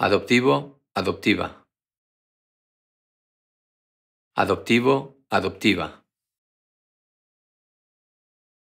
adoptivo, adoptiva. Adoptivo, adoptiva.